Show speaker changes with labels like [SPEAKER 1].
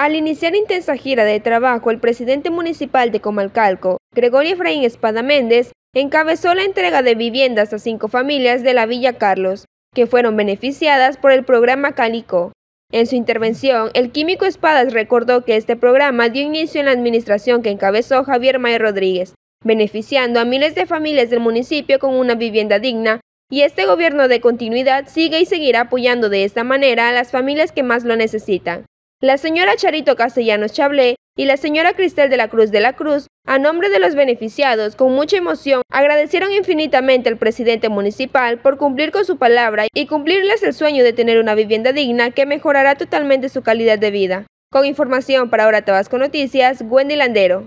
[SPEAKER 1] Al iniciar intensa gira de trabajo, el presidente municipal de Comalcalco, Gregorio Efraín Espada Méndez, encabezó la entrega de viviendas a cinco familias de la Villa Carlos, que fueron beneficiadas por el programa Calico. En su intervención, el químico Espadas recordó que este programa dio inicio en la administración que encabezó Javier Mayer Rodríguez, beneficiando a miles de familias del municipio con una vivienda digna, y este gobierno de continuidad sigue y seguirá apoyando de esta manera a las familias que más lo necesitan la señora Charito Castellanos Chablé y la señora Cristel de la Cruz de la Cruz, a nombre de los beneficiados, con mucha emoción, agradecieron infinitamente al presidente municipal por cumplir con su palabra y cumplirles el sueño de tener una vivienda digna que mejorará totalmente su calidad de vida. Con información para Ahora Tabasco Noticias, Wendy Landero.